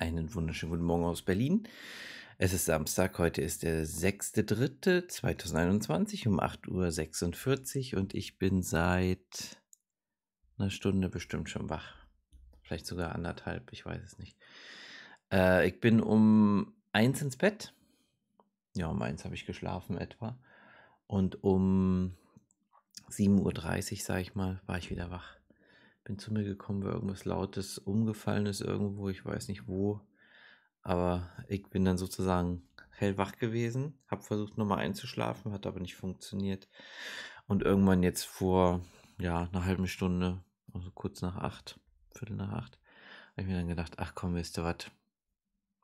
Einen wunderschönen guten Morgen aus Berlin. Es ist Samstag, heute ist der 6.3.2021 um 8.46 Uhr und ich bin seit einer Stunde bestimmt schon wach. Vielleicht sogar anderthalb, ich weiß es nicht. Äh, ich bin um eins ins Bett. Ja, um eins habe ich geschlafen etwa. Und um 7.30 Uhr, sage ich mal, war ich wieder wach bin zu mir gekommen, weil irgendwas Lautes umgefallen ist irgendwo, ich weiß nicht wo. Aber ich bin dann sozusagen hellwach gewesen, habe versucht nochmal einzuschlafen, hat aber nicht funktioniert. Und irgendwann jetzt vor ja, einer halben Stunde, also kurz nach acht, Viertel nach acht, habe ich mir dann gedacht, ach komm, wisst ihr was,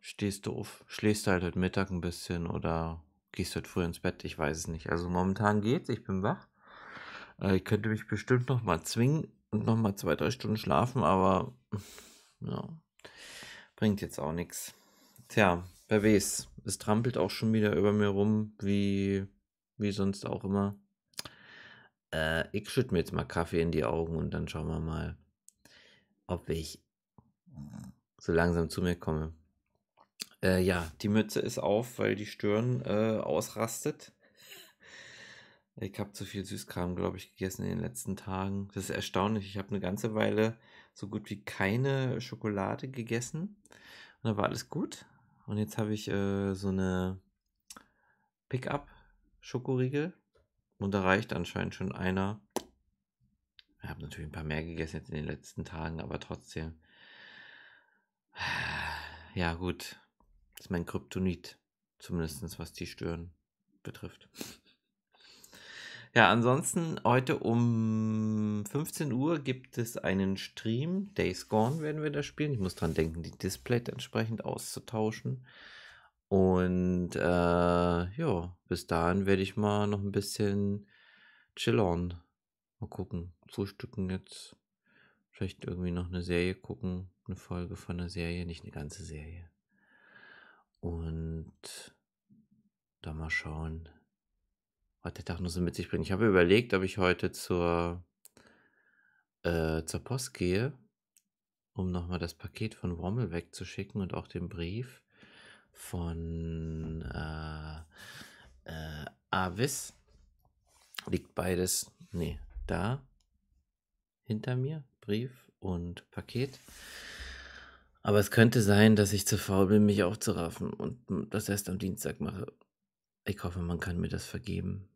stehst du auf, schläfst halt heute Mittag ein bisschen oder gehst du heute früh ins Bett, ich weiß es nicht. Also momentan geht's, ich bin wach. Äh, ich könnte mich bestimmt nochmal zwingen, und nochmal zwei, drei Stunden schlafen, aber ja, bringt jetzt auch nichts. Tja, wer weiß. Es trampelt auch schon wieder über mir rum, wie, wie sonst auch immer. Äh, ich schütte mir jetzt mal Kaffee in die Augen und dann schauen wir mal, ob ich so langsam zu mir komme. Äh, ja, die Mütze ist auf, weil die Stirn äh, ausrastet. Ich habe zu viel Süßkram, glaube ich, gegessen in den letzten Tagen. Das ist erstaunlich. Ich habe eine ganze Weile so gut wie keine Schokolade gegessen. Und da war alles gut. Und jetzt habe ich äh, so eine Pickup-Schokoriegel. Und da reicht anscheinend schon einer. Ich habe natürlich ein paar mehr gegessen jetzt in den letzten Tagen, aber trotzdem. Ja, gut. Das ist mein Kryptonit. Zumindest was die Stören betrifft. Ja, ansonsten heute um 15 Uhr gibt es einen Stream. Days Gone werden wir da spielen. Ich muss dran denken, die Display entsprechend auszutauschen. Und äh, ja, bis dahin werde ich mal noch ein bisschen chillen. Mal gucken. Frühstücken jetzt. Vielleicht irgendwie noch eine Serie gucken. Eine Folge von einer Serie, nicht eine ganze Serie. Und da mal schauen heute Tag nur so mit sich bringt. Ich habe überlegt, ob ich heute zur, äh, zur Post gehe, um nochmal das Paket von Wommel wegzuschicken und auch den Brief von äh, äh, Avis. Liegt beides, nee, da hinter mir, Brief und Paket. Aber es könnte sein, dass ich zu faul bin, mich aufzuraffen und das erst am Dienstag mache. Ich hoffe, man kann mir das vergeben.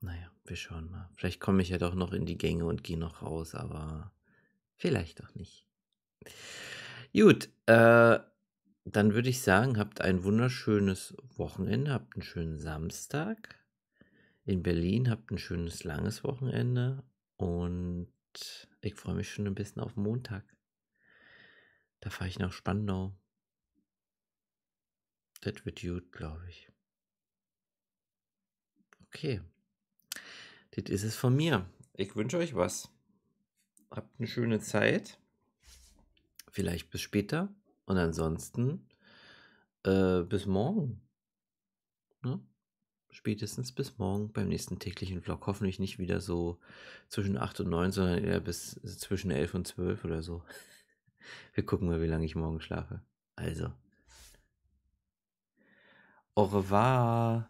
Naja, wir schauen mal. Vielleicht komme ich ja doch noch in die Gänge und gehe noch raus, aber vielleicht doch nicht. Gut, äh, dann würde ich sagen, habt ein wunderschönes Wochenende, habt einen schönen Samstag in Berlin, habt ein schönes langes Wochenende und ich freue mich schon ein bisschen auf Montag. Da fahre ich nach Spandau. Das wird gut, glaube ich. Okay. Das ist es von mir. Ich wünsche euch was. Habt eine schöne Zeit. Vielleicht bis später. Und ansonsten äh, bis morgen. Ne? Spätestens bis morgen beim nächsten täglichen Vlog. Hoffentlich nicht wieder so zwischen 8 und 9, sondern eher bis zwischen 11 und 12 oder so. Wir gucken mal, wie lange ich morgen schlafe. Also. Au revoir.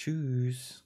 Tschüss.